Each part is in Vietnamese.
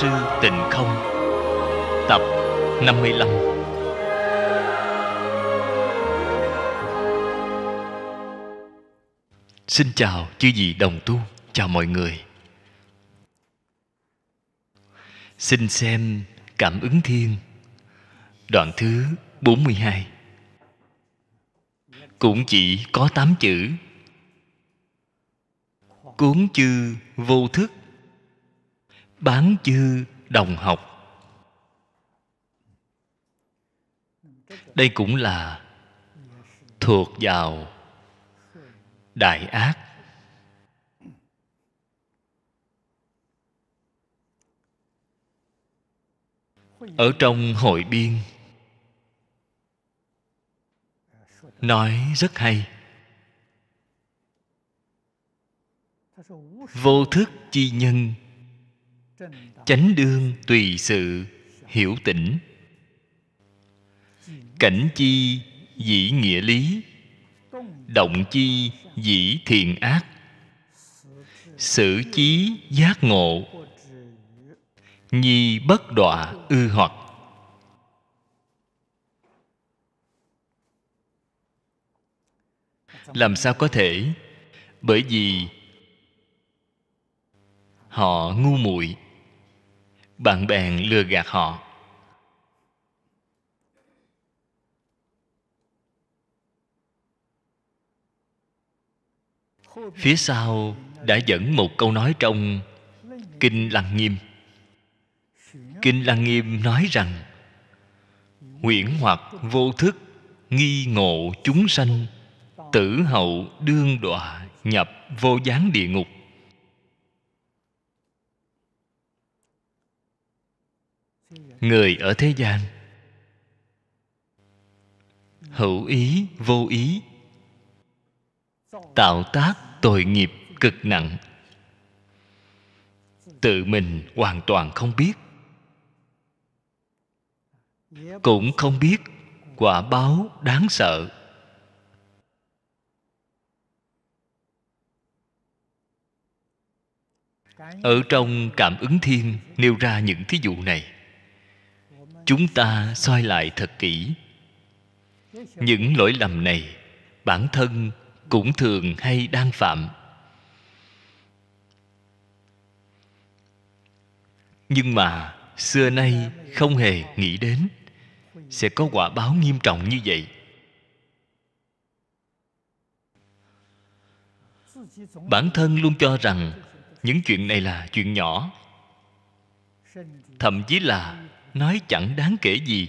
sư Tịnh Không Tập 55 Xin chào chư vị đồng tu, chào mọi người Xin xem Cảm ứng Thiên Đoạn thứ 42 Cũng chỉ có 8 chữ Cuốn chư vô thức bán chư đồng học đây cũng là thuộc vào đại ác ở trong hội biên nói rất hay vô thức chi nhân chánh đương tùy sự hiểu tỉnh cảnh chi dĩ nghĩa lý động chi dĩ thiện ác xử chí giác ngộ nhi bất đọa ư hoặc làm sao có thể bởi vì họ ngu muội bạn bè lừa gạt họ phía sau đã dẫn một câu nói trong kinh lăng nghiêm kinh lăng nghiêm nói rằng huyễn hoặc vô thức nghi ngộ chúng sanh tử hậu đương đọa nhập vô gián địa ngục người ở thế gian hữu ý vô ý tạo tác tội nghiệp cực nặng tự mình hoàn toàn không biết cũng không biết quả báo đáng sợ ở trong cảm ứng thiên nêu ra những thí dụ này chúng ta soi lại thật kỹ những lỗi lầm này bản thân cũng thường hay đang phạm nhưng mà xưa nay không hề nghĩ đến sẽ có quả báo nghiêm trọng như vậy bản thân luôn cho rằng những chuyện này là chuyện nhỏ thậm chí là nói chẳng đáng kể gì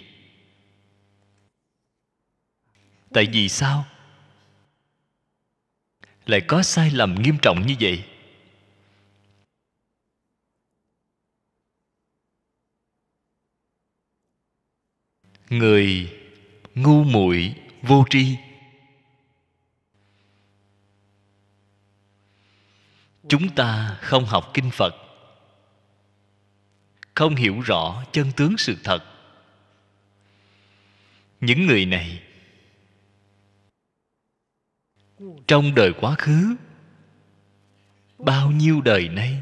tại vì sao lại có sai lầm nghiêm trọng như vậy người ngu muội vô tri chúng ta không học kinh phật không hiểu rõ chân tướng sự thật những người này trong đời quá khứ bao nhiêu đời nay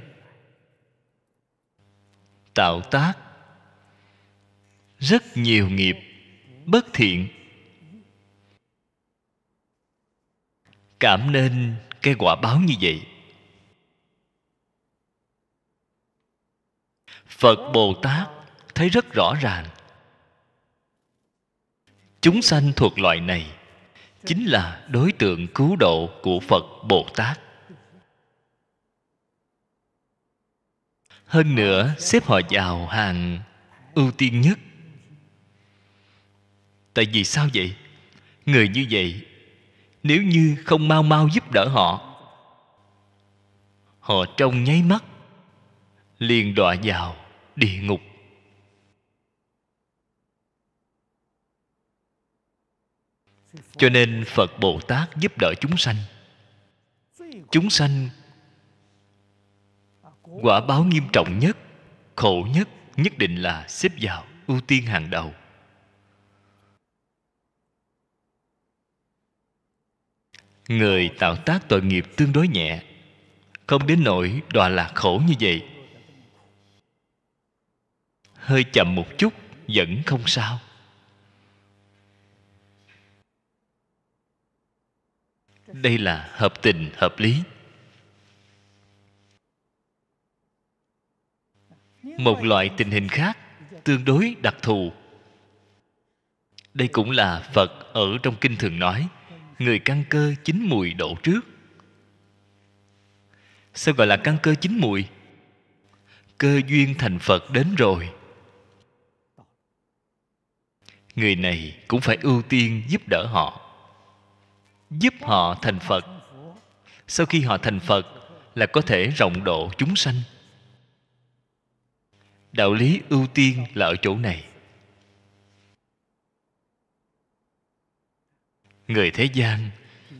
tạo tác rất nhiều nghiệp bất thiện cảm nên cái quả báo như vậy phật bồ tát thấy rất rõ ràng chúng sanh thuộc loại này chính là đối tượng cứu độ của phật bồ tát hơn nữa xếp họ vào hàng ưu tiên nhất tại vì sao vậy người như vậy nếu như không mau mau giúp đỡ họ họ trong nháy mắt liền đọa vào địa ngục cho nên phật bồ tát giúp đỡ chúng sanh chúng sanh quả báo nghiêm trọng nhất khổ nhất nhất định là xếp vào ưu tiên hàng đầu người tạo tác tội nghiệp tương đối nhẹ không đến nỗi đọa lạc khổ như vậy hơi chậm một chút vẫn không sao đây là hợp tình hợp lý một loại tình hình khác tương đối đặc thù đây cũng là phật ở trong kinh thường nói người căn cơ chín mùi đổ trước sao gọi là căn cơ chín mùi cơ duyên thành phật đến rồi người này cũng phải ưu tiên giúp đỡ họ giúp họ thành phật sau khi họ thành phật là có thể rộng độ chúng sanh đạo lý ưu tiên là ở chỗ này người thế gian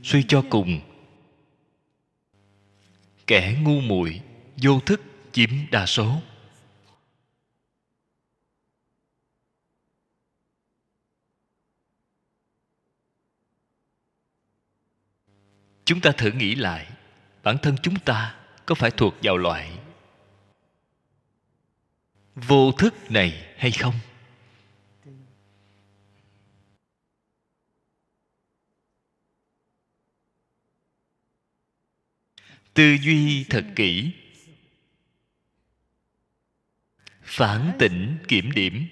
suy cho cùng kẻ ngu muội vô thức chiếm đa số chúng ta thử nghĩ lại bản thân chúng ta có phải thuộc vào loại vô thức này hay không tư duy thật kỹ phản tỉnh kiểm điểm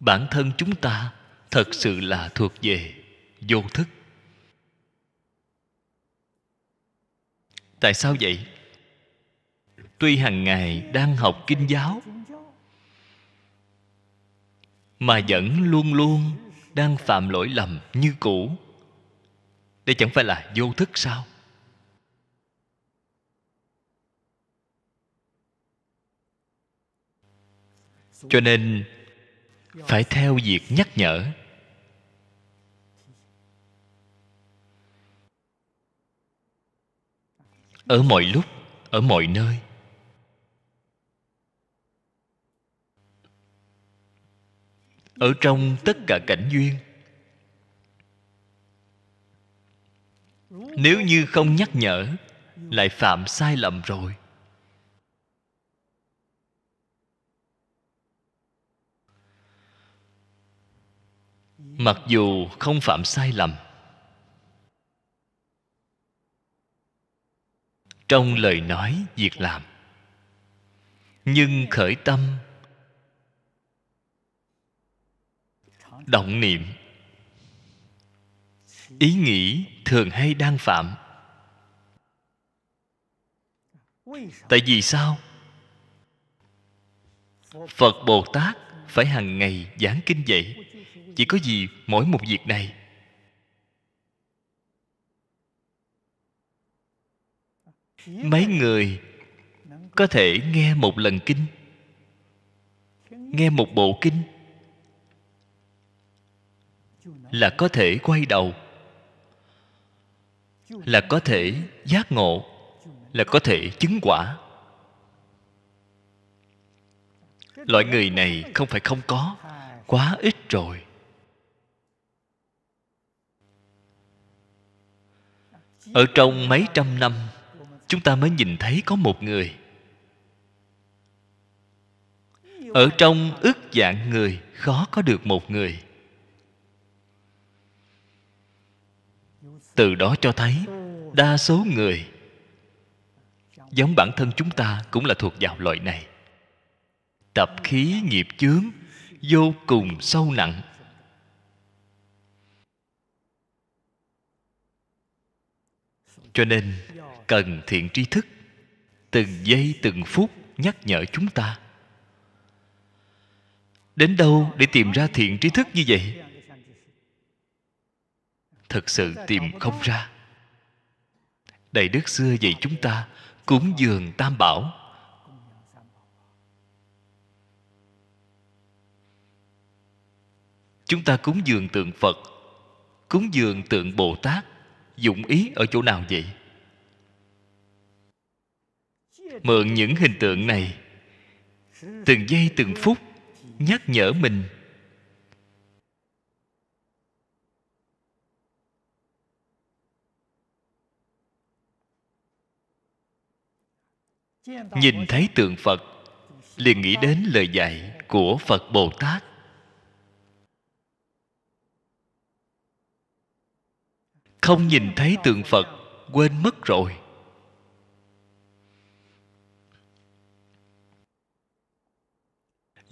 bản thân chúng ta thật sự là thuộc về vô thức tại sao vậy tuy hàng ngày đang học kinh giáo mà vẫn luôn luôn đang phạm lỗi lầm như cũ đây chẳng phải là vô thức sao cho nên phải theo việc nhắc nhở ở mọi lúc ở mọi nơi ở trong tất cả cảnh duyên nếu như không nhắc nhở lại phạm sai lầm rồi mặc dù không phạm sai lầm trong lời nói việc làm nhưng khởi tâm động niệm ý nghĩ thường hay đang phạm tại vì sao phật bồ tát phải hàng ngày giảng kinh dạy chỉ có gì mỗi một việc này mấy người có thể nghe một lần kinh nghe một bộ kinh là có thể quay đầu là có thể giác ngộ là có thể chứng quả loại người này không phải không có quá ít rồi ở trong mấy trăm năm chúng ta mới nhìn thấy có một người ở trong ức dạng người khó có được một người từ đó cho thấy đa số người giống bản thân chúng ta cũng là thuộc vào loại này tập khí nghiệp chướng vô cùng sâu nặng cho nên cần thiện tri thức từng giây từng phút nhắc nhở chúng ta đến đâu để tìm ra thiện trí thức như vậy thật sự tìm không ra đại đức xưa dạy chúng ta cúng dường tam bảo chúng ta cúng dường tượng phật cúng dường tượng bồ tát dụng ý ở chỗ nào vậy mượn những hình tượng này từng giây từng phút nhắc nhở mình nhìn thấy tượng phật liền nghĩ đến lời dạy của phật bồ tát không nhìn thấy tượng phật quên mất rồi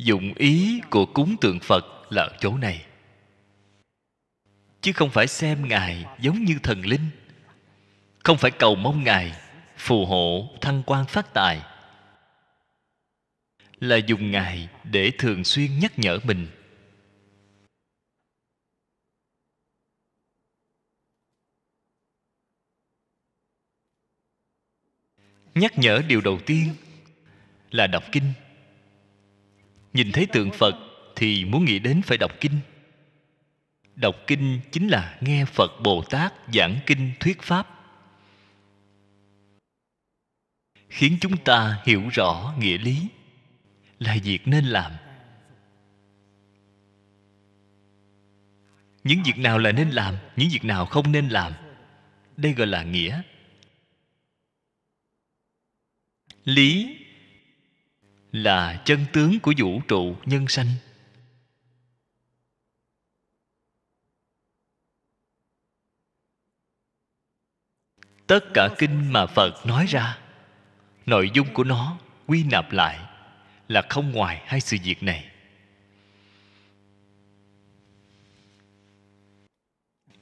dụng ý của cúng tượng phật là ở chỗ này chứ không phải xem ngài giống như thần linh không phải cầu mong ngài phù hộ thăng quan phát tài là dùng ngài để thường xuyên nhắc nhở mình nhắc nhở điều đầu tiên là đọc kinh nhìn thấy tượng phật thì muốn nghĩ đến phải đọc kinh đọc kinh chính là nghe phật bồ tát giảng kinh thuyết pháp khiến chúng ta hiểu rõ nghĩa lý là việc nên làm những việc nào là nên làm những việc nào không nên làm đây gọi là nghĩa lý là chân tướng của vũ trụ nhân sanh tất cả kinh mà phật nói ra nội dung của nó quy nạp lại là không ngoài hai sự việc này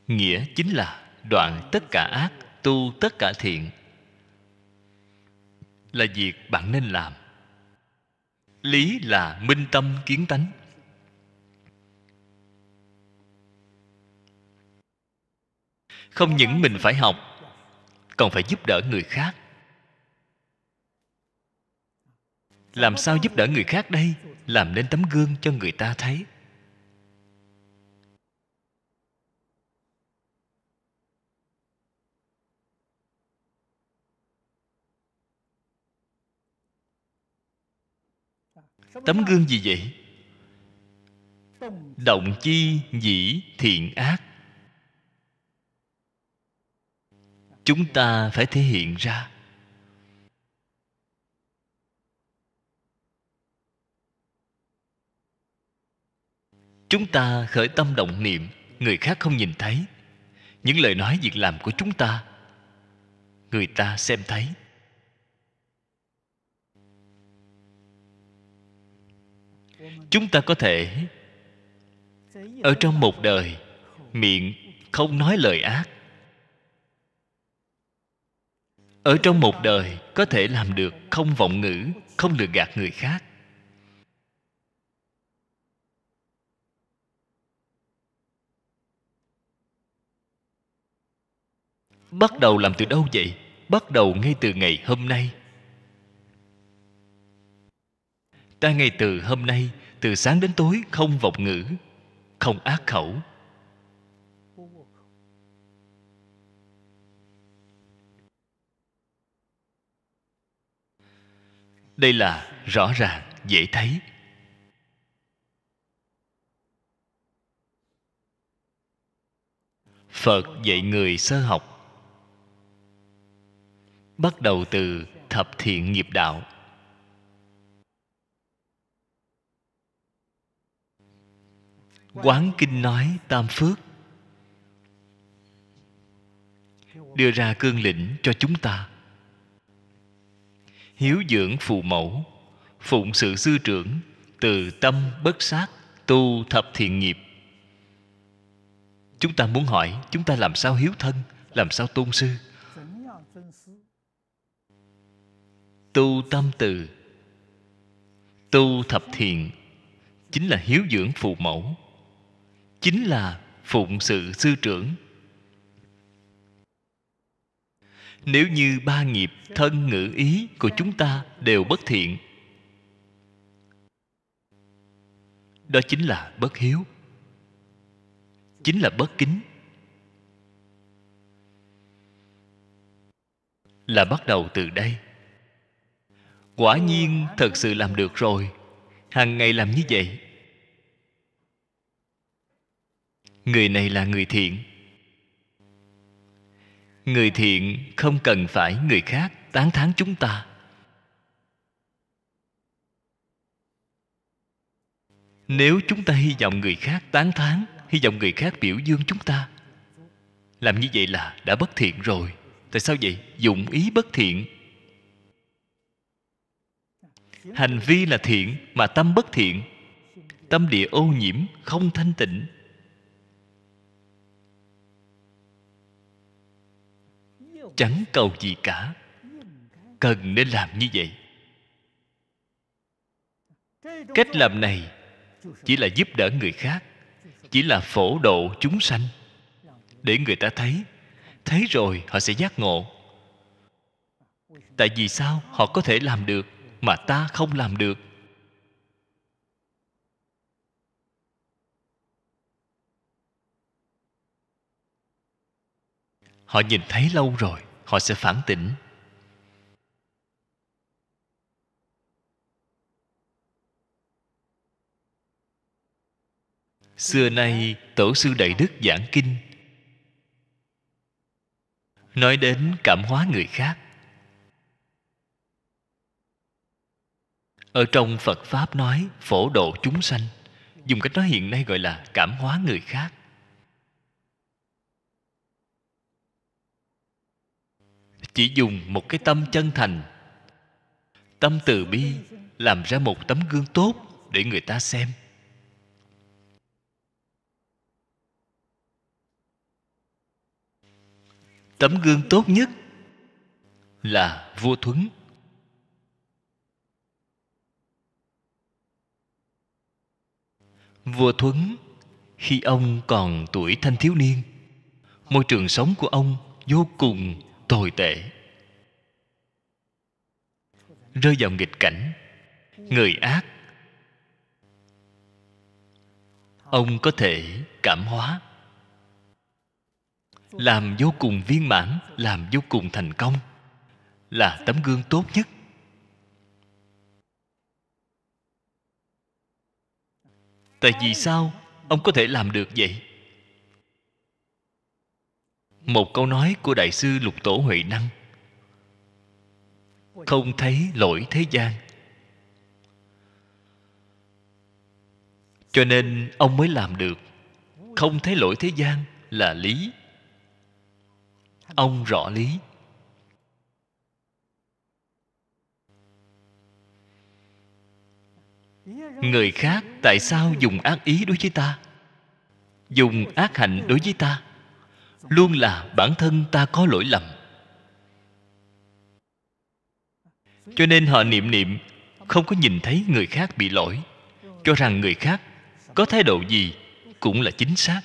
nghĩa chính là đoạn tất cả ác tu tất cả thiện là việc bạn nên làm lý là minh tâm kiến tánh không những mình phải học còn phải giúp đỡ người khác làm sao giúp đỡ người khác đây làm nên tấm gương cho người ta thấy tấm gương gì vậy động chi dĩ thiện ác chúng ta phải thể hiện ra chúng ta khởi tâm động niệm người khác không nhìn thấy những lời nói việc làm của chúng ta người ta xem thấy chúng ta có thể ở trong một đời miệng không nói lời ác ở trong một đời có thể làm được không vọng ngữ không lừa gạt người khác bắt đầu làm từ đâu vậy bắt đầu ngay từ ngày hôm nay ta ngay từ hôm nay từ sáng đến tối không vọng ngữ không ác khẩu đây là rõ ràng dễ thấy phật dạy người sơ học bắt đầu từ thập thiện nghiệp đạo quán kinh nói tam phước đưa ra cương lĩnh cho chúng ta hiếu dưỡng phụ mẫu phụng sự sư trưởng từ tâm bất sát tu thập thiện nghiệp chúng ta muốn hỏi chúng ta làm sao hiếu thân làm sao tôn sư tu tâm từ tu thập thiện chính là hiếu dưỡng phụ mẫu chính là phụng sự sư trưởng nếu như ba nghiệp thân ngữ ý của chúng ta đều bất thiện đó chính là bất hiếu chính là bất kính là bắt đầu từ đây quả nhiên thật sự làm được rồi hàng ngày làm như vậy người này là người thiện người thiện không cần phải người khác tán thán chúng ta nếu chúng ta hy vọng người khác tán thán hy vọng người khác biểu dương chúng ta làm như vậy là đã bất thiện rồi tại sao vậy dụng ý bất thiện hành vi là thiện mà tâm bất thiện tâm địa ô nhiễm không thanh tịnh chẳng cầu gì cả cần nên làm như vậy cách làm này chỉ là giúp đỡ người khác chỉ là phổ độ chúng sanh để người ta thấy thấy rồi họ sẽ giác ngộ tại vì sao họ có thể làm được mà ta không làm được họ nhìn thấy lâu rồi họ sẽ phản tỉnh xưa nay tổ sư đại đức giảng kinh nói đến cảm hóa người khác ở trong phật pháp nói phổ độ chúng sanh dùng cách nói hiện nay gọi là cảm hóa người khác chỉ dùng một cái tâm chân thành tâm từ bi làm ra một tấm gương tốt để người ta xem tấm gương tốt nhất là vua thuấn vua thuấn khi ông còn tuổi thanh thiếu niên môi trường sống của ông vô cùng tồi tệ rơi vào nghịch cảnh người ác ông có thể cảm hóa làm vô cùng viên mãn làm vô cùng thành công là tấm gương tốt nhất tại vì sao ông có thể làm được vậy một câu nói của đại sư lục tổ huệ năng không thấy lỗi thế gian cho nên ông mới làm được không thấy lỗi thế gian là lý ông rõ lý người khác tại sao dùng ác ý đối với ta dùng ác hạnh đối với ta luôn là bản thân ta có lỗi lầm cho nên họ niệm niệm không có nhìn thấy người khác bị lỗi cho rằng người khác có thái độ gì cũng là chính xác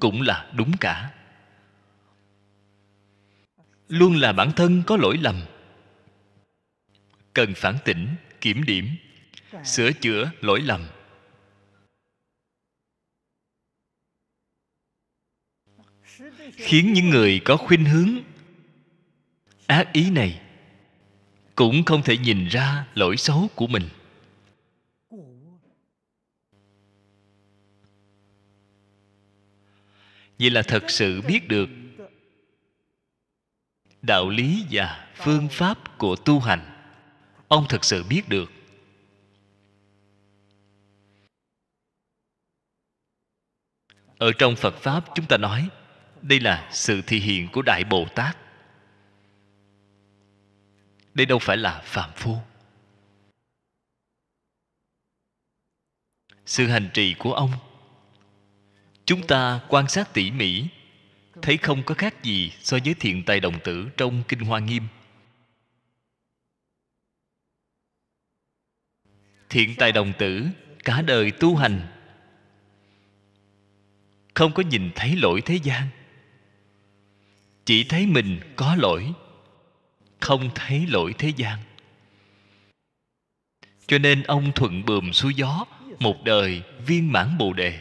cũng là đúng cả luôn là bản thân có lỗi lầm cần phản tỉnh kiểm điểm sửa chữa lỗi lầm khiến những người có khuynh hướng ác ý này cũng không thể nhìn ra lỗi xấu của mình vậy là thật sự biết được đạo lý và phương pháp của tu hành ông thật sự biết được ở trong phật pháp chúng ta nói đây là sự thị hiện của đại bồ tát đây đâu phải là phạm phu sự hành trì của ông chúng ta quan sát tỉ mỉ thấy không có khác gì so với thiện tài đồng tử trong kinh hoa nghiêm thiện tài đồng tử cả đời tu hành không có nhìn thấy lỗi thế gian chỉ thấy mình có lỗi không thấy lỗi thế gian cho nên ông thuận bùm xuôi gió một đời viên mãn bồ đề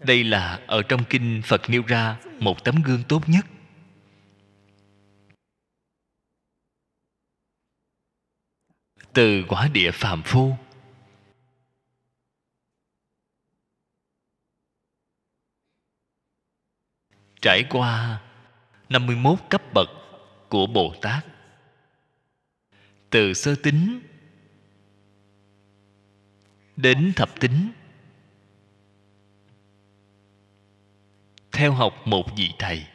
đây là ở trong kinh phật nêu ra một tấm gương tốt nhất từ quả địa phàm phu trải qua 51 cấp bậc của Bồ Tát. Từ sơ tính đến thập tính theo học một vị thầy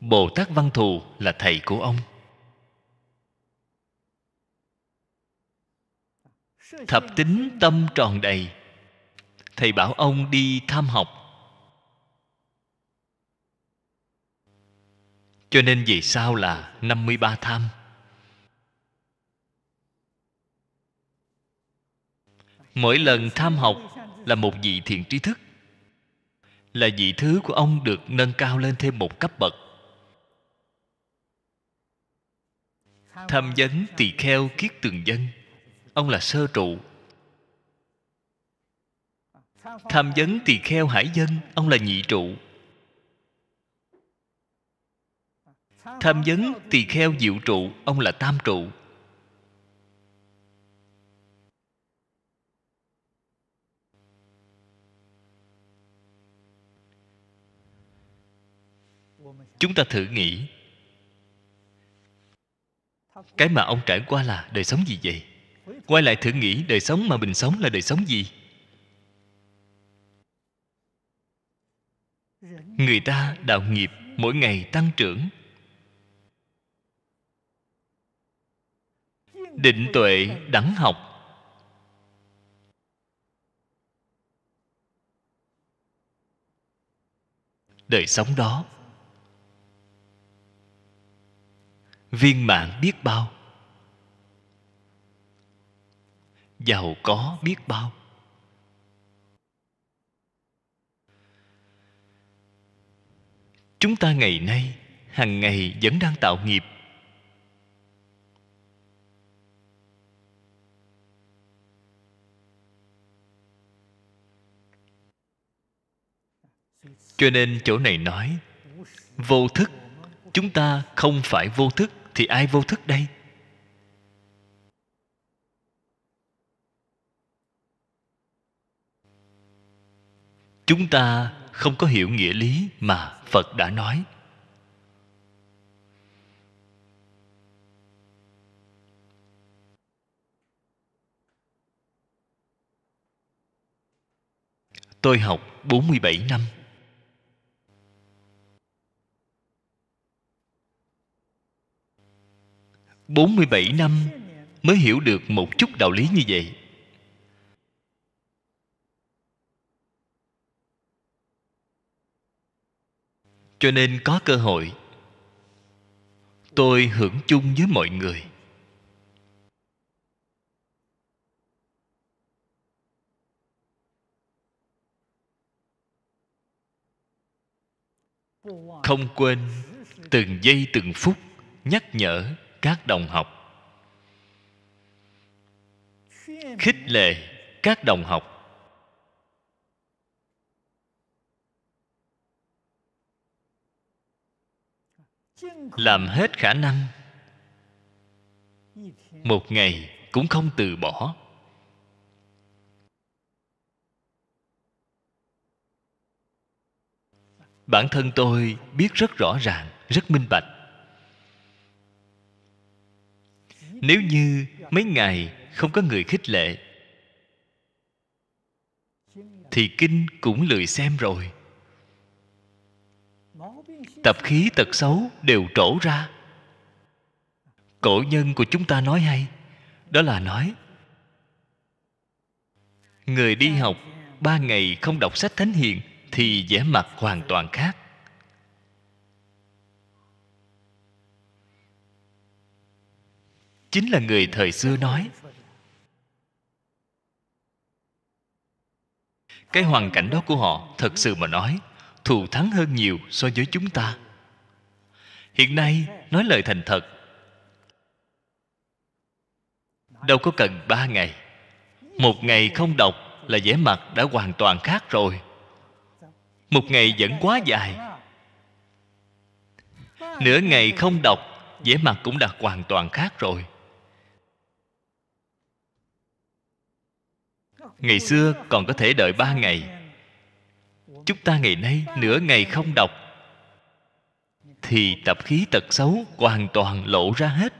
bồ tát văn thù là thầy của ông thập tính tâm tròn đầy thầy bảo ông đi tham học cho nên vì sao là 53 tham mỗi lần tham học là một vị thiện trí thức là vị thứ của ông được nâng cao lên thêm một cấp bậc tham vấn tỳ kheo kiết tường dân ông là sơ trụ tham vấn tỳ kheo hải dân ông là nhị trụ Tham vấn tỳ kheo diệu trụ Ông là tam trụ Chúng ta thử nghĩ Cái mà ông trải qua là đời sống gì vậy? Quay lại thử nghĩ đời sống mà mình sống là đời sống gì? Người ta đạo nghiệp mỗi ngày tăng trưởng định tuệ đẳng học đời sống đó viên mãn biết bao giàu có biết bao chúng ta ngày nay hàng ngày vẫn đang tạo nghiệp cho nên chỗ này nói vô thức chúng ta không phải vô thức thì ai vô thức đây chúng ta không có hiểu nghĩa lý mà phật đã nói tôi học 47 năm 47 năm mới hiểu được một chút đạo lý như vậy cho nên có cơ hội tôi hưởng chung với mọi người không quên từng giây từng phút nhắc nhở các đồng học khích lệ các đồng học làm hết khả năng một ngày cũng không từ bỏ bản thân tôi biết rất rõ ràng rất minh bạch nếu như mấy ngày không có người khích lệ thì kinh cũng lười xem rồi tập khí tật xấu đều trổ ra cổ nhân của chúng ta nói hay đó là nói người đi học ba ngày không đọc sách thánh hiền thì vẻ mặt hoàn toàn khác chính là người thời xưa nói cái hoàn cảnh đó của họ thật sự mà nói thù thắng hơn nhiều so với chúng ta hiện nay nói lời thành thật đâu có cần ba ngày một ngày không đọc là vẻ mặt đã hoàn toàn khác rồi một ngày vẫn quá dài nửa ngày không đọc vẻ mặt cũng đã hoàn toàn khác rồi ngày xưa còn có thể đợi ba ngày chúng ta ngày nay nửa ngày không đọc thì tập khí tật xấu hoàn toàn lộ ra hết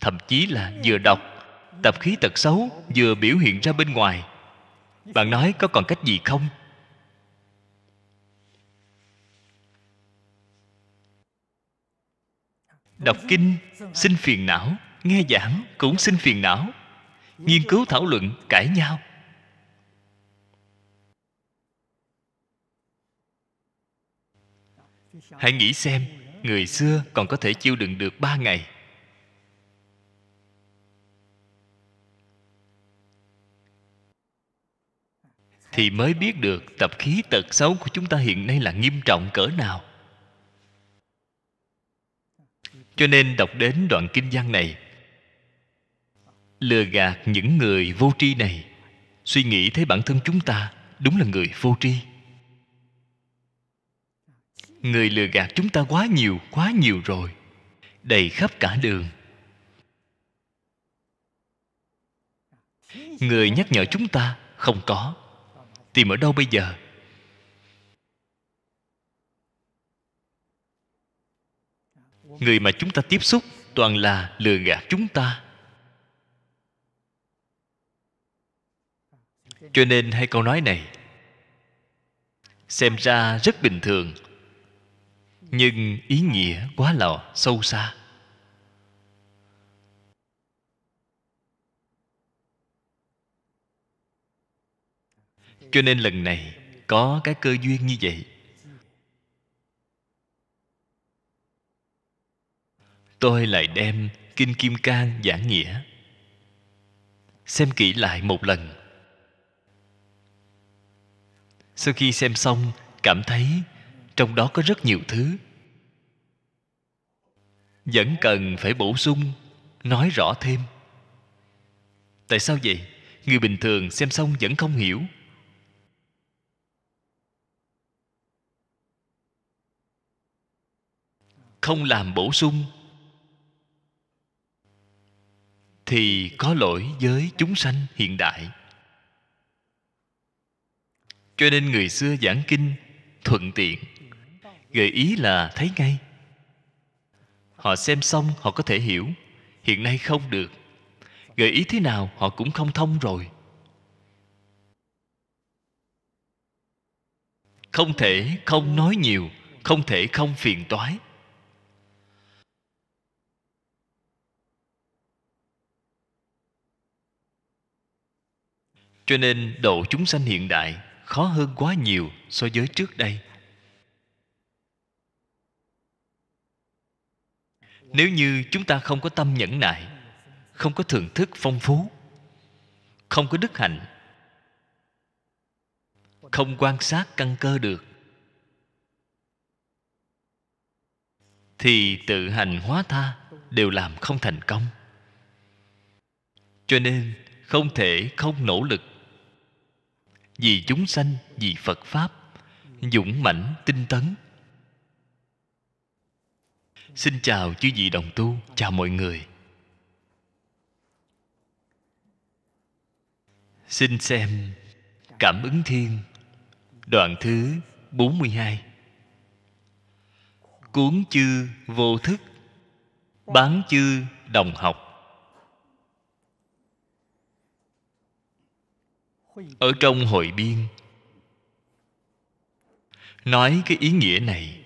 thậm chí là vừa đọc tập khí tật xấu vừa biểu hiện ra bên ngoài bạn nói có còn cách gì không đọc kinh xin phiền não nghe giảng cũng xin phiền não nghiên cứu thảo luận cãi nhau hãy nghĩ xem người xưa còn có thể chịu đựng được ba ngày thì mới biết được tập khí tật xấu của chúng ta hiện nay là nghiêm trọng cỡ nào cho nên đọc đến đoạn kinh văn này lừa gạt những người vô tri này suy nghĩ thấy bản thân chúng ta đúng là người vô tri người lừa gạt chúng ta quá nhiều quá nhiều rồi đầy khắp cả đường người nhắc nhở chúng ta không có tìm ở đâu bây giờ người mà chúng ta tiếp xúc toàn là lừa gạt chúng ta cho nên hai câu nói này xem ra rất bình thường nhưng ý nghĩa quá là sâu xa cho nên lần này có cái cơ duyên như vậy tôi lại đem kinh kim cang giảng nghĩa xem kỹ lại một lần sau khi xem xong cảm thấy trong đó có rất nhiều thứ vẫn cần phải bổ sung nói rõ thêm tại sao vậy người bình thường xem xong vẫn không hiểu không làm bổ sung thì có lỗi với chúng sanh hiện đại cho nên người xưa giảng kinh thuận tiện gợi ý là thấy ngay họ xem xong họ có thể hiểu hiện nay không được gợi ý thế nào họ cũng không thông rồi không thể không nói nhiều không thể không phiền toái cho nên độ chúng sanh hiện đại khó hơn quá nhiều so với trước đây nếu như chúng ta không có tâm nhẫn nại không có thưởng thức phong phú không có đức hạnh không quan sát căn cơ được thì tự hành hóa tha đều làm không thành công cho nên không thể không nỗ lực vì chúng sanh vì phật pháp dũng mãnh tinh tấn xin chào chư vị đồng tu chào mọi người xin xem cảm ứng thiên đoạn thứ 42 cuốn chư vô thức bán chư đồng học ở trong hội biên nói cái ý nghĩa này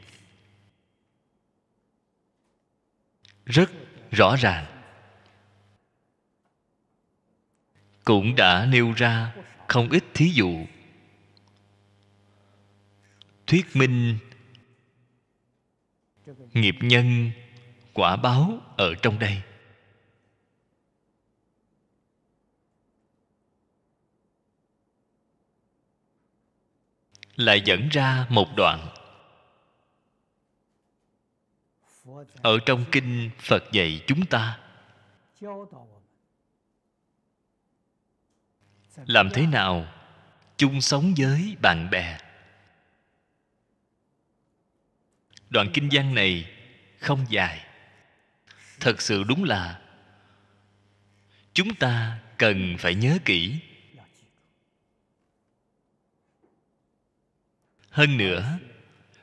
rất rõ ràng cũng đã nêu ra không ít thí dụ thuyết minh nghiệp nhân quả báo ở trong đây lại dẫn ra một đoạn ở trong kinh phật dạy chúng ta làm thế nào chung sống với bạn bè đoạn kinh văn này không dài thật sự đúng là chúng ta cần phải nhớ kỹ hơn nữa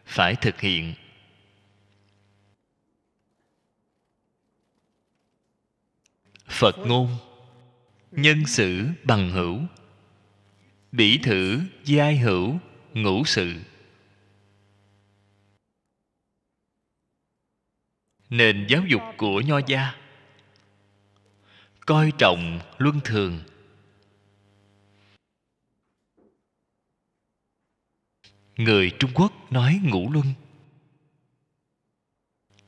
phải thực hiện phật ngôn nhân xử bằng hữu bỉ thử giai hữu ngũ sự nền giáo dục của nho gia coi trọng luân thường người trung quốc nói ngũ luân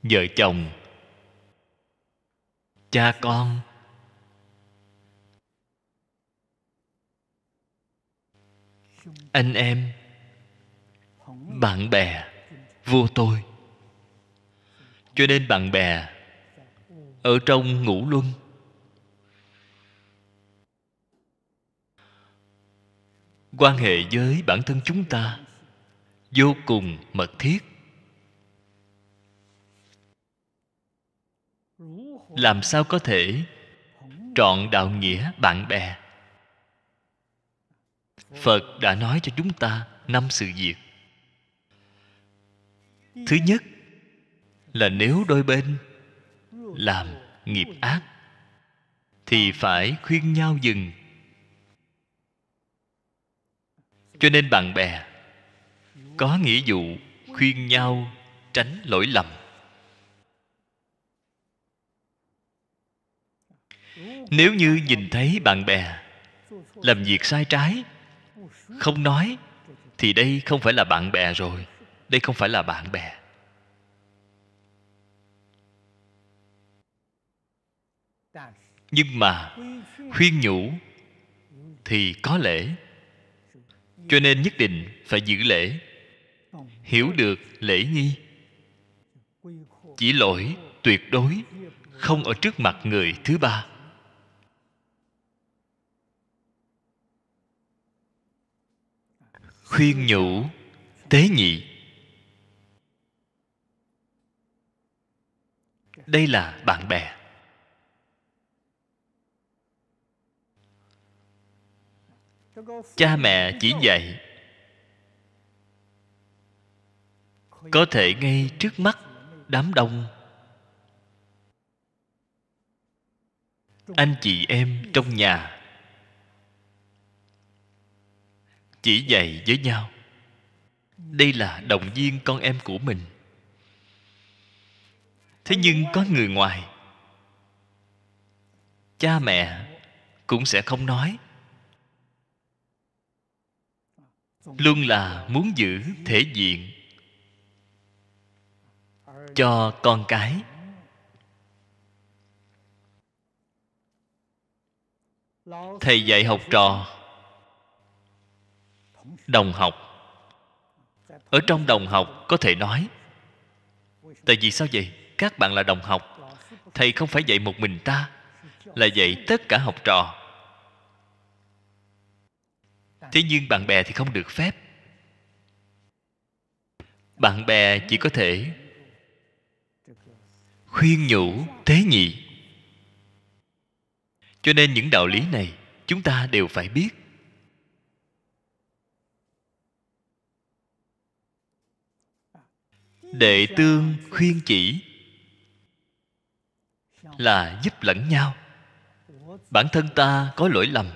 vợ chồng cha con anh em bạn bè vua tôi cho nên bạn bè ở trong ngũ luân quan hệ với bản thân chúng ta vô cùng mật thiết làm sao có thể trọn đạo nghĩa bạn bè phật đã nói cho chúng ta năm sự việc thứ nhất là nếu đôi bên làm nghiệp ác thì phải khuyên nhau dừng cho nên bạn bè có nghĩa vụ khuyên nhau tránh lỗi lầm nếu như nhìn thấy bạn bè làm việc sai trái không nói thì đây không phải là bạn bè rồi đây không phải là bạn bè nhưng mà khuyên nhủ thì có lễ cho nên nhất định phải giữ lễ hiểu được lễ nghi chỉ lỗi tuyệt đối không ở trước mặt người thứ ba khuyên nhủ tế nhị đây là bạn bè cha mẹ chỉ dạy có thể ngay trước mắt đám đông anh chị em trong nhà chỉ dạy với nhau đây là động viên con em của mình thế nhưng có người ngoài cha mẹ cũng sẽ không nói luôn là muốn giữ thể diện cho con cái thầy dạy học trò đồng học ở trong đồng học có thể nói tại vì sao vậy các bạn là đồng học thầy không phải dạy một mình ta là dạy tất cả học trò thế nhưng bạn bè thì không được phép bạn bè chỉ có thể khuyên nhủ tế nhị cho nên những đạo lý này chúng ta đều phải biết đệ tương khuyên chỉ là giúp lẫn nhau bản thân ta có lỗi lầm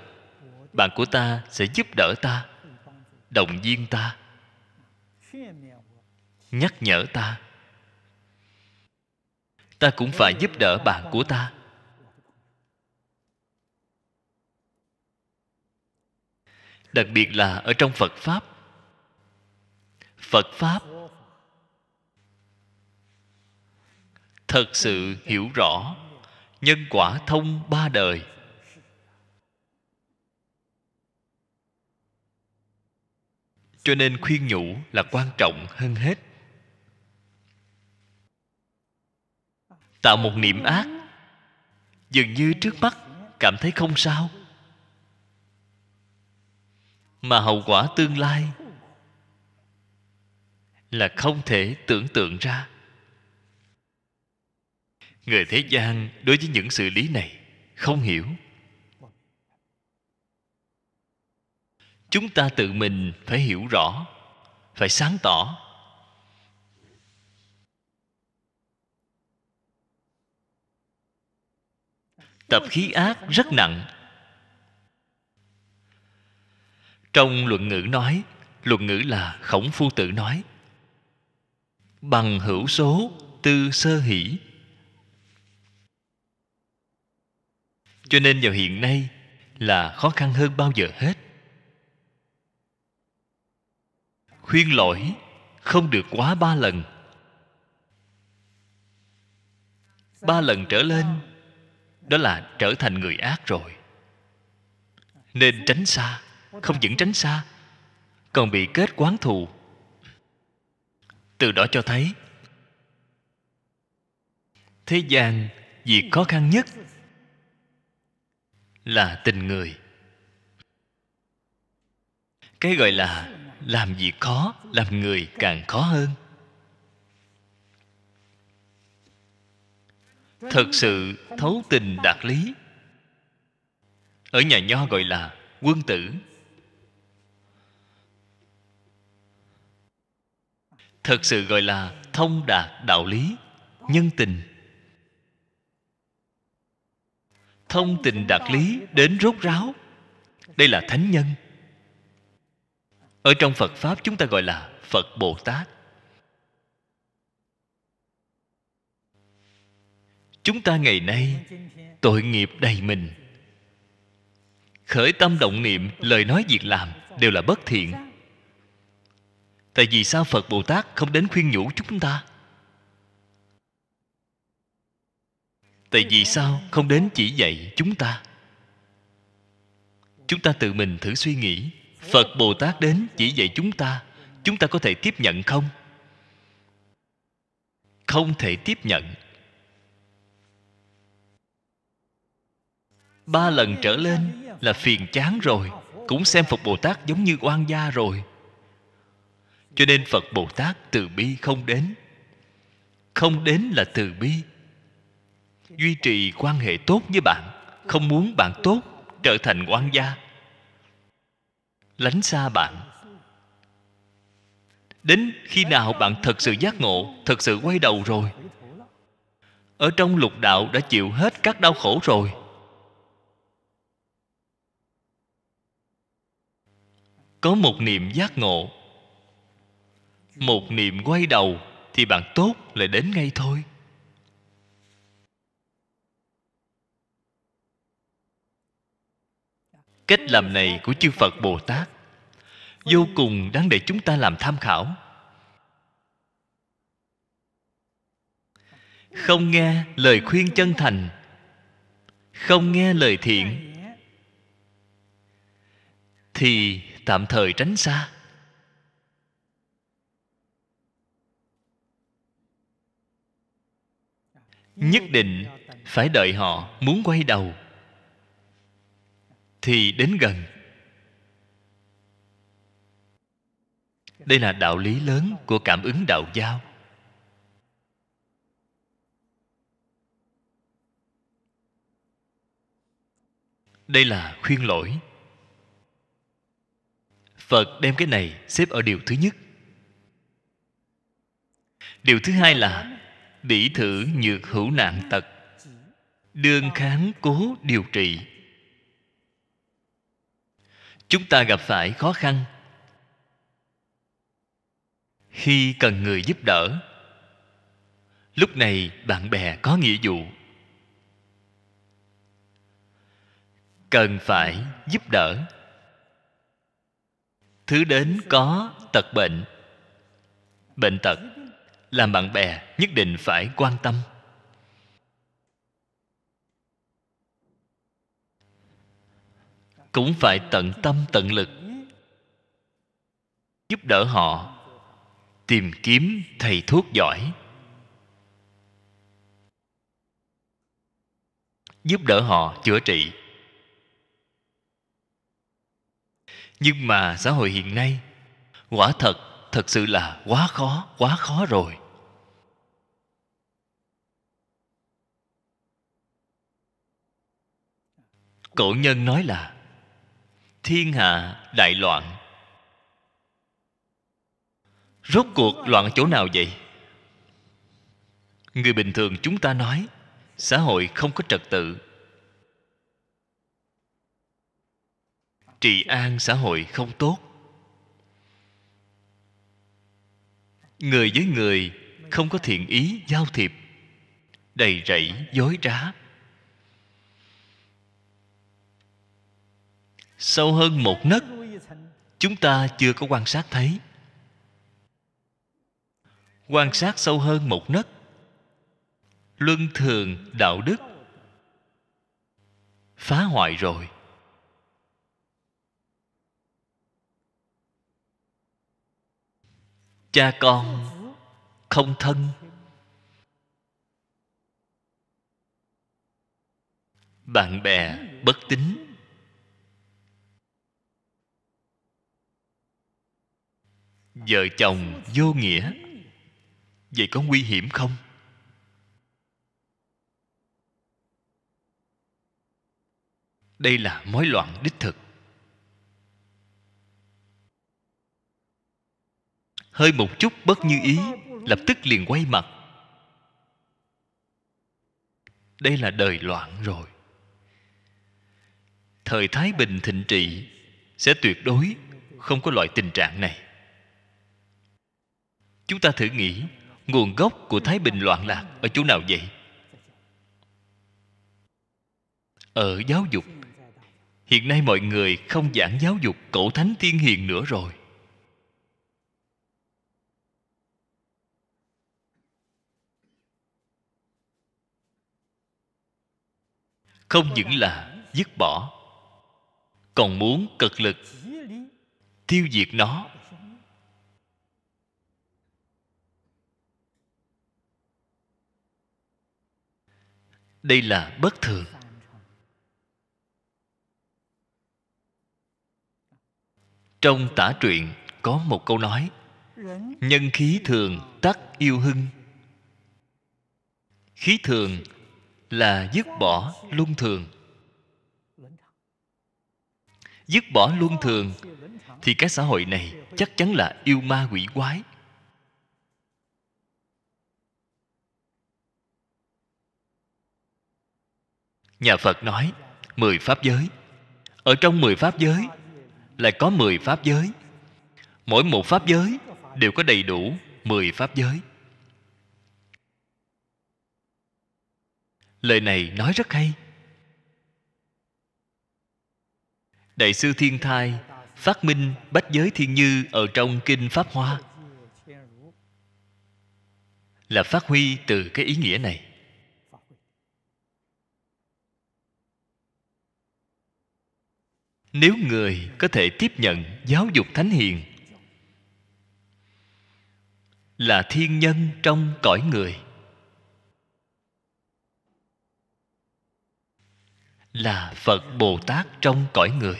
bạn của ta sẽ giúp đỡ ta đồng viên ta nhắc nhở ta ta cũng phải giúp đỡ bạn của ta đặc biệt là ở trong phật pháp phật pháp thật sự hiểu rõ nhân quả thông ba đời cho nên khuyên nhủ là quan trọng hơn hết tạo một niệm ác dường như trước mắt cảm thấy không sao mà hậu quả tương lai là không thể tưởng tượng ra người thế gian đối với những sự lý này không hiểu chúng ta tự mình phải hiểu rõ phải sáng tỏ tập khí ác rất nặng trong luận ngữ nói luận ngữ là khổng phu tử nói bằng hữu số tư sơ hỷ cho nên vào hiện nay là khó khăn hơn bao giờ hết khuyên lỗi không được quá ba lần ba lần trở lên đó là trở thành người ác rồi nên tránh xa không những tránh xa còn bị kết quán thù từ đó cho thấy thế gian việc khó khăn nhất là tình người cái gọi là làm việc khó làm người càng khó hơn thật sự thấu tình đạt lý ở nhà nho gọi là quân tử thật sự gọi là thông đạt đạo lý nhân tình thông tình đạt lý đến rốt ráo đây là thánh nhân ở trong phật pháp chúng ta gọi là phật bồ tát chúng ta ngày nay tội nghiệp đầy mình khởi tâm động niệm lời nói việc làm đều là bất thiện tại vì sao phật bồ tát không đến khuyên nhủ chúng ta tại vì sao không đến chỉ dạy chúng ta chúng ta tự mình thử suy nghĩ phật bồ tát đến chỉ dạy chúng ta chúng ta có thể tiếp nhận không không thể tiếp nhận ba lần trở lên là phiền chán rồi cũng xem phật bồ tát giống như oan gia rồi cho nên phật bồ tát từ bi không đến không đến là từ bi duy trì quan hệ tốt với bạn không muốn bạn tốt trở thành oan gia lánh xa bạn đến khi nào bạn thật sự giác ngộ thật sự quay đầu rồi ở trong lục đạo đã chịu hết các đau khổ rồi có một niệm giác ngộ một niệm quay đầu thì bạn tốt lại đến ngay thôi cách làm này của chư phật bồ tát vô cùng đáng để chúng ta làm tham khảo không nghe lời khuyên chân thành không nghe lời thiện thì tạm thời tránh xa nhất định phải đợi họ muốn quay đầu thì đến gần đây là đạo lý lớn của cảm ứng đạo giao đây là khuyên lỗi phật đem cái này xếp ở điều thứ nhất điều thứ hai là bỉ thử nhược hữu nạn tật đương kháng cố điều trị chúng ta gặp phải khó khăn khi cần người giúp đỡ lúc này bạn bè có nghĩa vụ cần phải giúp đỡ thứ đến có tật bệnh bệnh tật làm bạn bè nhất định phải quan tâm cũng phải tận tâm tận lực giúp đỡ họ tìm kiếm thầy thuốc giỏi giúp đỡ họ chữa trị nhưng mà xã hội hiện nay quả thật thật sự là quá khó quá khó rồi cổ nhân nói là thiên hạ đại loạn rốt cuộc loạn chỗ nào vậy người bình thường chúng ta nói xã hội không có trật tự trị an xã hội không tốt người với người không có thiện ý giao thiệp đầy rẫy dối trá sâu hơn một nấc chúng ta chưa có quan sát thấy quan sát sâu hơn một nấc luân thường đạo đức phá hoại rồi cha con không thân bạn bè bất tín vợ chồng vô nghĩa vậy có nguy hiểm không đây là mối loạn đích thực hơi một chút bất như ý lập tức liền quay mặt đây là đời loạn rồi thời thái bình thịnh trị sẽ tuyệt đối không có loại tình trạng này chúng ta thử nghĩ nguồn gốc của thái bình loạn lạc ở chỗ nào vậy ở giáo dục hiện nay mọi người không giảng giáo dục cổ thánh tiên hiền nữa rồi không những là dứt bỏ còn muốn cật lực tiêu diệt nó đây là bất thường trong tả truyện có một câu nói nhân khí thường tắc yêu hưng khí thường là dứt bỏ luân thường dứt bỏ luân thường thì cái xã hội này chắc chắn là yêu ma quỷ quái nhà phật nói mười pháp giới ở trong mười pháp giới lại có mười pháp giới mỗi một pháp giới đều có đầy đủ mười pháp giới lời này nói rất hay đại sư thiên thai phát minh bách giới thiên như ở trong kinh pháp hoa là phát huy từ cái ý nghĩa này nếu người có thể tiếp nhận giáo dục thánh hiền là thiên nhân trong cõi người là phật bồ tát trong cõi người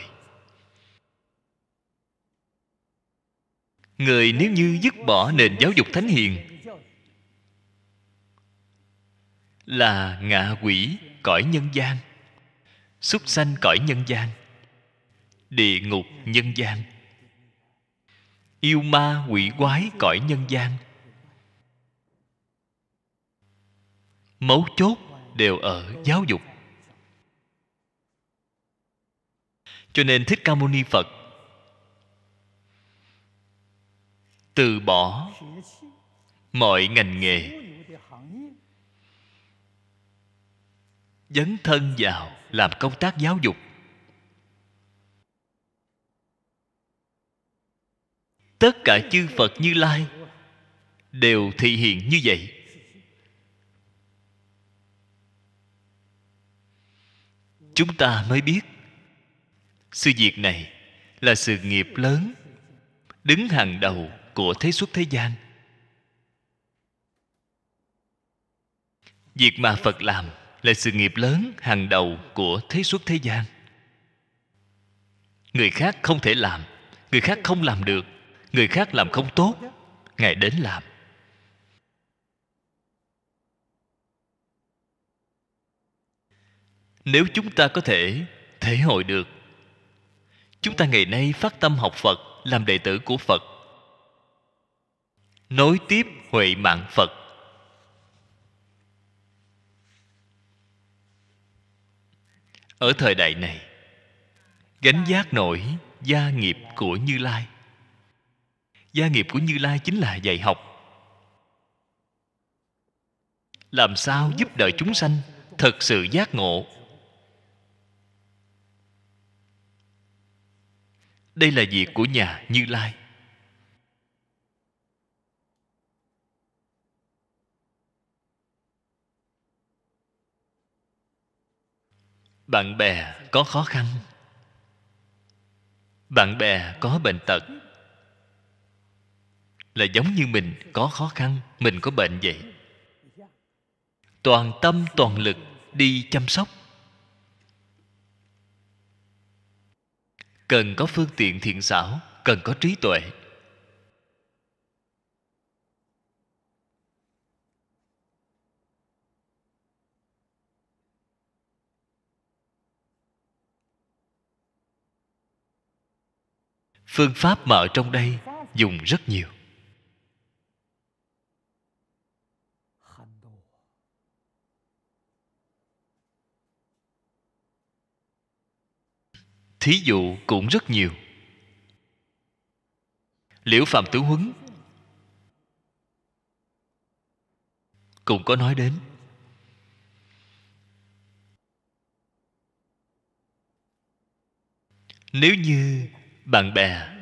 người nếu như dứt bỏ nền giáo dục thánh hiền là ngạ quỷ cõi nhân gian súc sanh cõi nhân gian địa ngục nhân gian yêu ma quỷ quái cõi nhân gian mấu chốt đều ở giáo dục cho nên thích ca mâu ni phật từ bỏ mọi ngành nghề dấn thân vào làm công tác giáo dục tất cả chư phật như lai đều thị hiện như vậy chúng ta mới biết sự việc này là sự nghiệp lớn đứng hàng đầu của thế xuất thế gian việc mà phật làm là sự nghiệp lớn hàng đầu của thế xuất thế gian người khác không thể làm người khác không làm được người khác làm không tốt ngài đến làm nếu chúng ta có thể thể hội được chúng ta ngày nay phát tâm học phật làm đệ tử của phật nối tiếp huệ mạng phật ở thời đại này gánh giác nổi gia nghiệp của như lai gia nghiệp của như lai chính là dạy học làm sao giúp đỡ chúng sanh thật sự giác ngộ đây là việc của nhà như lai bạn bè có khó khăn bạn bè có bệnh tật là giống như mình có khó khăn mình có bệnh vậy toàn tâm toàn lực đi chăm sóc cần có phương tiện thiện xảo cần có trí tuệ phương pháp mở trong đây dùng rất nhiều thí dụ cũng rất nhiều liễu phạm tứ huấn cũng có nói đến nếu như bạn bè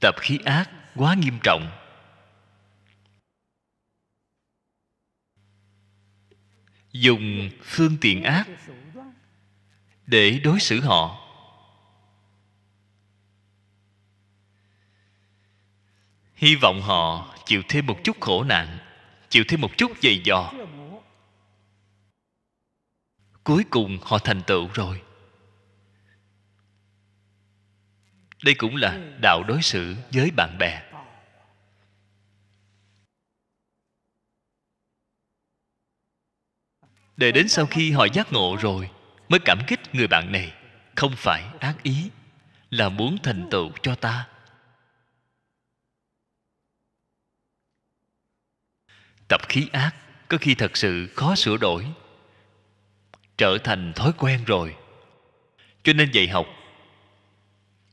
tập khí ác quá nghiêm trọng dùng phương tiện ác để đối xử họ hy vọng họ chịu thêm một chút khổ nạn chịu thêm một chút dày dò cuối cùng họ thành tựu rồi đây cũng là đạo đối xử với bạn bè đợi đến sau khi họ giác ngộ rồi mới cảm kích người bạn này không phải ác ý là muốn thành tựu cho ta tập khí ác có khi thật sự khó sửa đổi trở thành thói quen rồi cho nên dạy học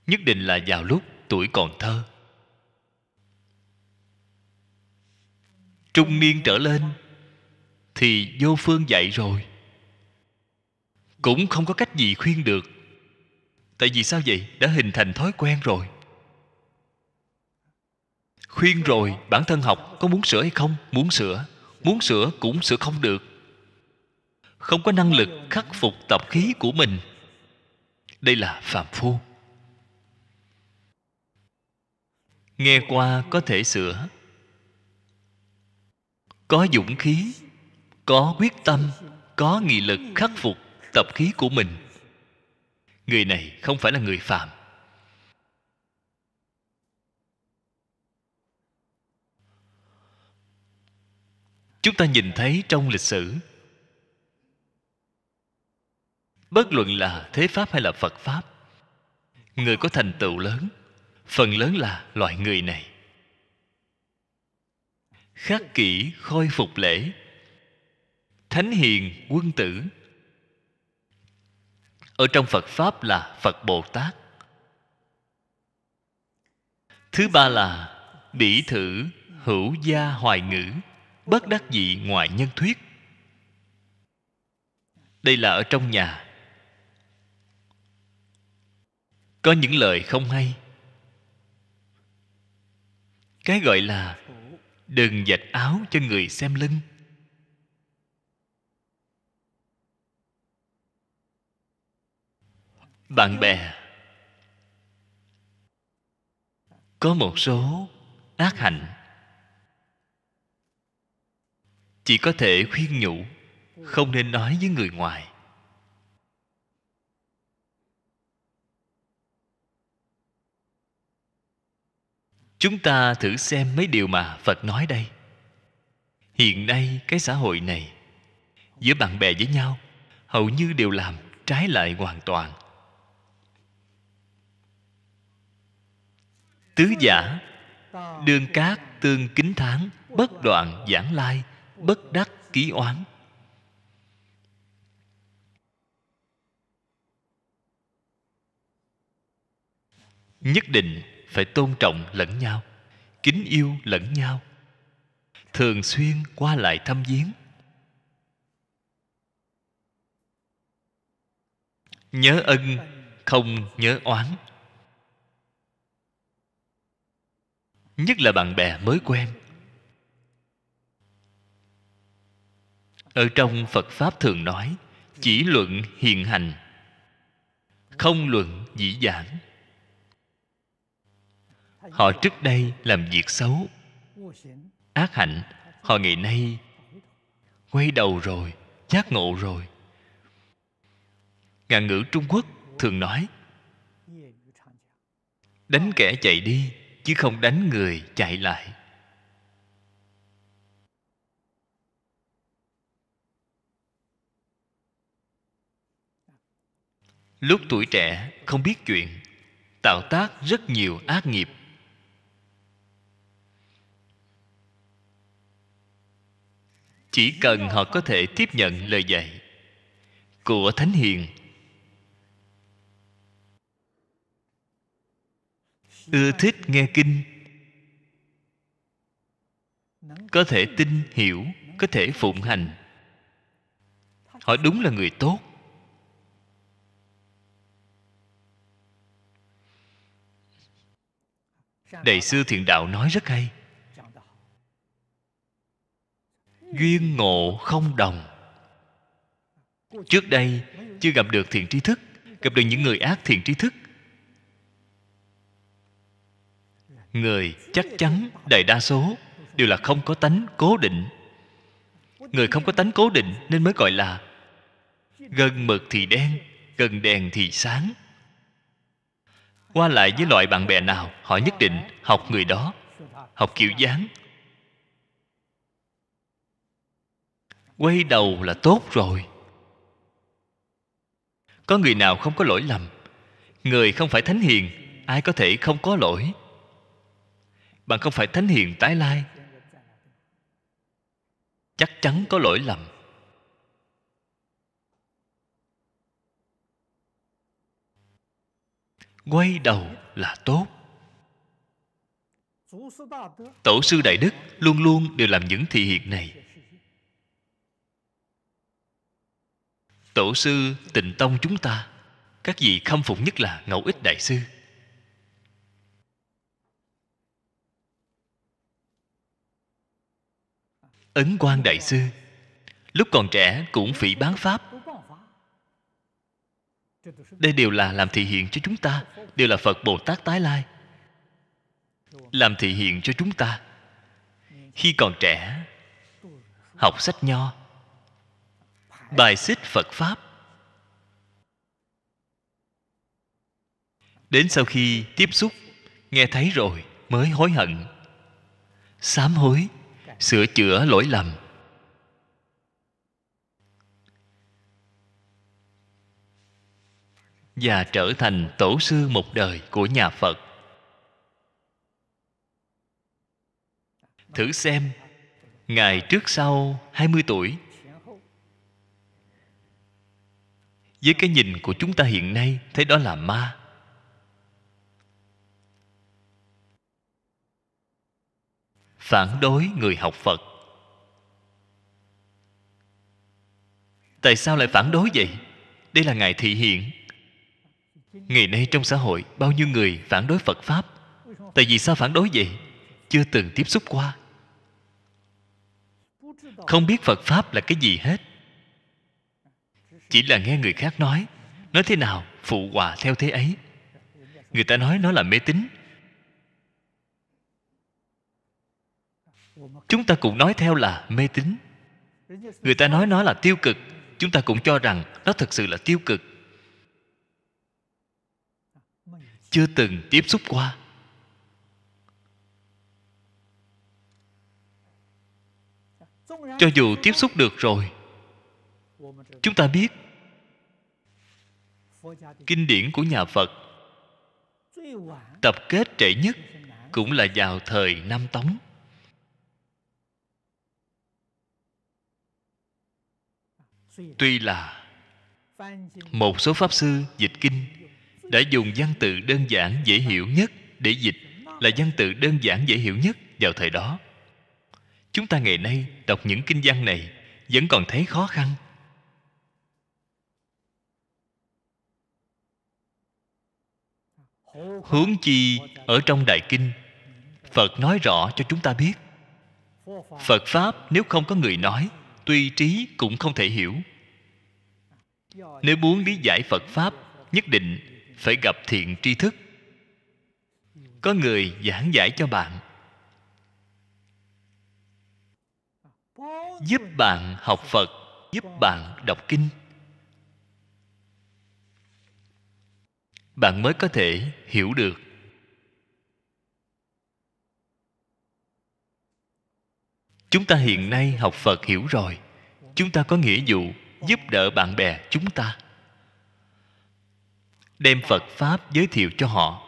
nhất định là vào lúc tuổi còn thơ trung niên trở lên thì vô phương dạy rồi cũng không có cách gì khuyên được tại vì sao vậy đã hình thành thói quen rồi khuyên rồi bản thân học có muốn sửa hay không muốn sửa muốn sửa cũng sửa không được không có năng lực khắc phục tập khí của mình đây là phạm phu nghe qua có thể sửa có dũng khí có quyết tâm có nghị lực khắc phục tập khí của mình người này không phải là người phạm chúng ta nhìn thấy trong lịch sử bất luận là thế pháp hay là phật pháp người có thành tựu lớn phần lớn là loại người này khắc kỷ khôi phục lễ thánh hiền quân tử ở trong phật pháp là phật bồ tát thứ ba là bỉ thử hữu gia hoài ngữ bất đắc dị ngoại nhân thuyết đây là ở trong nhà có những lời không hay cái gọi là đừng dạch áo cho người xem lưng bạn bè có một số ác hạnh chỉ có thể khuyên nhủ không nên nói với người ngoài chúng ta thử xem mấy điều mà phật nói đây hiện nay cái xã hội này giữa bạn bè với nhau hầu như đều làm trái lại hoàn toàn tứ giả đương cát tương kính tháng bất đoạn giảng lai bất đắc ký oán nhất định phải tôn trọng lẫn nhau kính yêu lẫn nhau thường xuyên qua lại thăm viếng nhớ ân không nhớ oán nhất là bạn bè mới quen ở trong phật pháp thường nói chỉ luận hiện hành không luận dĩ giảng họ trước đây làm việc xấu ác hạnh họ ngày nay quay đầu rồi giác ngộ rồi ngạn ngữ trung quốc thường nói đánh kẻ chạy đi chứ không đánh người chạy lại lúc tuổi trẻ không biết chuyện tạo tác rất nhiều ác nghiệp chỉ cần họ có thể tiếp nhận lời dạy của thánh hiền ưa thích nghe kinh có thể tin hiểu có thể phụng hành họ đúng là người tốt đại sư thiện đạo nói rất hay duyên ngộ không đồng trước đây chưa gặp được thiện trí thức gặp được những người ác thiện trí thức người chắc chắn đại đa số đều là không có tánh cố định người không có tánh cố định nên mới gọi là gần mực thì đen gần đèn thì sáng qua lại với loại bạn bè nào họ nhất định học người đó học kiểu dáng quay đầu là tốt rồi có người nào không có lỗi lầm người không phải thánh hiền ai có thể không có lỗi bạn không phải thánh hiền tái lai chắc chắn có lỗi lầm quay đầu là tốt tổ sư đại đức luôn luôn đều làm những thị hiện này tổ sư tịnh tông chúng ta các vị khâm phục nhất là ngẫu ích đại sư ấn quan đại sư lúc còn trẻ cũng phỉ bán pháp đây đều là làm thị hiện cho chúng ta đều là phật bồ tát tái lai làm thị hiện cho chúng ta khi còn trẻ học sách nho bài xích phật pháp đến sau khi tiếp xúc nghe thấy rồi mới hối hận sám hối sửa chữa lỗi lầm và trở thành tổ sư một đời của nhà phật thử xem ngài trước sau 20 tuổi với cái nhìn của chúng ta hiện nay thấy đó là ma phản đối người học phật tại sao lại phản đối vậy đây là ngài thị hiện ngày nay trong xã hội bao nhiêu người phản đối phật pháp tại vì sao phản đối vậy chưa từng tiếp xúc qua không biết phật pháp là cái gì hết chỉ là nghe người khác nói nói thế nào phụ hòa theo thế ấy người ta nói nó là mê tín chúng ta cũng nói theo là mê tín người ta nói nó là tiêu cực chúng ta cũng cho rằng nó thực sự là tiêu cực chưa từng tiếp xúc qua cho dù tiếp xúc được rồi chúng ta biết kinh điển của nhà phật tập kết trễ nhất cũng là vào thời nam tống tuy là một số pháp sư dịch kinh đã dùng văn tự đơn giản dễ hiểu nhất để dịch là văn tự đơn giản dễ hiểu nhất vào thời đó chúng ta ngày nay đọc những kinh văn này vẫn còn thấy khó khăn huống chi ở trong đại kinh phật nói rõ cho chúng ta biết phật pháp nếu không có người nói tuy trí cũng không thể hiểu nếu muốn lý giải phật pháp nhất định phải gặp thiện tri thức có người giảng giải cho bạn giúp bạn học phật giúp bạn đọc kinh bạn mới có thể hiểu được chúng ta hiện nay học phật hiểu rồi chúng ta có nghĩa vụ giúp đỡ bạn bè chúng ta đem phật pháp giới thiệu cho họ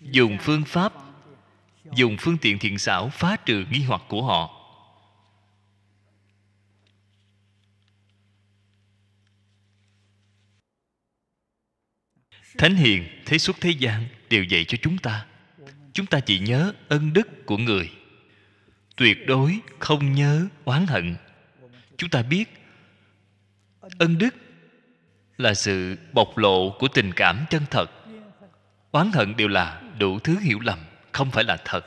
dùng phương pháp dùng phương tiện thiện xảo phá trừ nghi hoặc của họ thánh hiền thế xuất thế gian đều dạy cho chúng ta chúng ta chỉ nhớ ân đức của người tuyệt đối không nhớ oán hận chúng ta biết ân đức là sự bộc lộ của tình cảm chân thật oán hận đều là đủ thứ hiểu lầm không phải là thật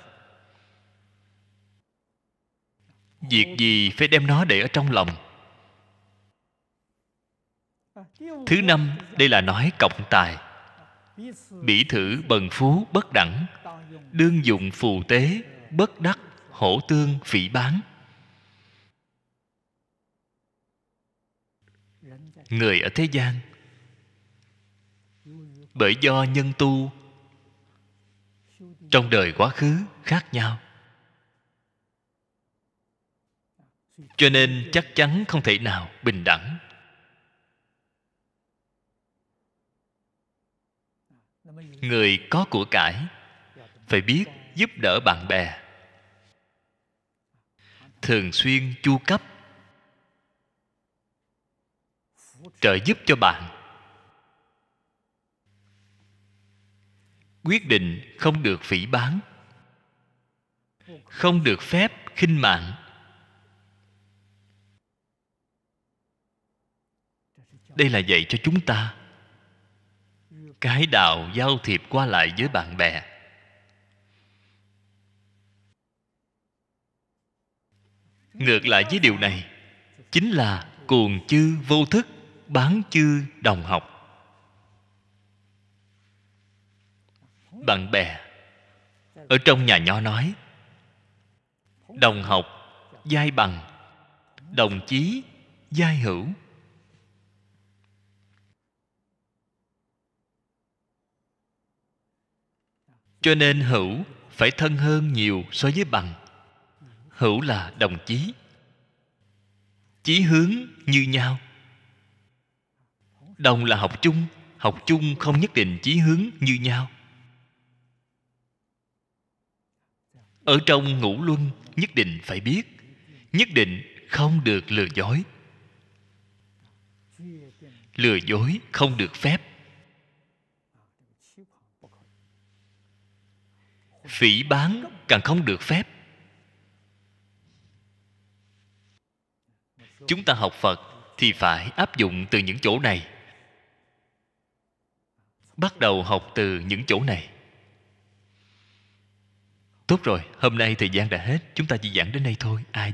việc gì phải đem nó để ở trong lòng thứ năm đây là nói cộng tài bỉ thử bần phú bất đẳng đương dụng phù tế bất đắc hổ tương phỉ bán người ở thế gian bởi do nhân tu trong đời quá khứ khác nhau cho nên chắc chắn không thể nào bình đẳng người có của cải phải biết giúp đỡ bạn bè thường xuyên chu cấp trợ giúp cho bạn quyết định không được phỉ bán không được phép khinh mạng đây là dạy cho chúng ta cái đạo giao thiệp qua lại với bạn bè ngược lại với điều này chính là cuồng chư vô thức bán chư đồng học bạn bè ở trong nhà nho nói đồng học giai bằng đồng chí giai hữu cho nên hữu phải thân hơn nhiều so với bằng hữu là đồng chí chí hướng như nhau đồng là học chung học chung không nhất định chí hướng như nhau ở trong ngũ luân nhất định phải biết nhất định không được lừa dối lừa dối không được phép phỉ bán càng không được phép chúng ta học phật thì phải áp dụng từ những chỗ này bắt đầu học từ những chỗ này tốt rồi hôm nay thời gian đã hết chúng ta chỉ giảng đến đây thôi ai